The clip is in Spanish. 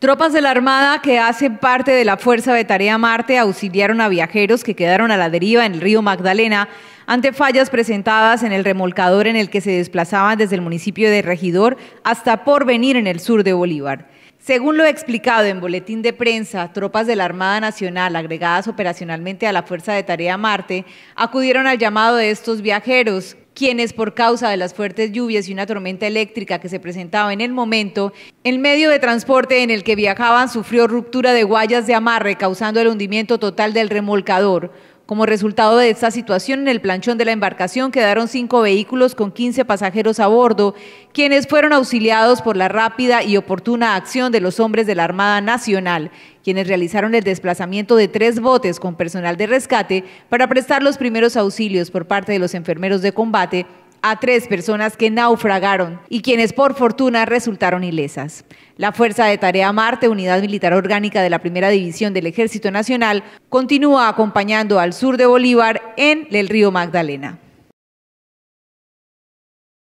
Tropas de la Armada que hacen parte de la Fuerza de Tarea Marte auxiliaron a viajeros que quedaron a la deriva en el río Magdalena ante fallas presentadas en el remolcador en el que se desplazaban desde el municipio de Regidor hasta Porvenir en el sur de Bolívar. Según lo explicado en boletín de prensa, tropas de la Armada Nacional agregadas operacionalmente a la Fuerza de Tarea Marte acudieron al llamado de estos viajeros, quienes por causa de las fuertes lluvias y una tormenta eléctrica que se presentaba en el momento, el medio de transporte en el que viajaban sufrió ruptura de guayas de amarre causando el hundimiento total del remolcador. Como resultado de esta situación, en el planchón de la embarcación quedaron cinco vehículos con 15 pasajeros a bordo, quienes fueron auxiliados por la rápida y oportuna acción de los hombres de la Armada Nacional, quienes realizaron el desplazamiento de tres botes con personal de rescate para prestar los primeros auxilios por parte de los enfermeros de combate a tres personas que naufragaron y quienes por fortuna resultaron ilesas. La Fuerza de Tarea Marte, unidad militar orgánica de la Primera División del Ejército Nacional, continúa acompañando al sur de Bolívar en el río Magdalena.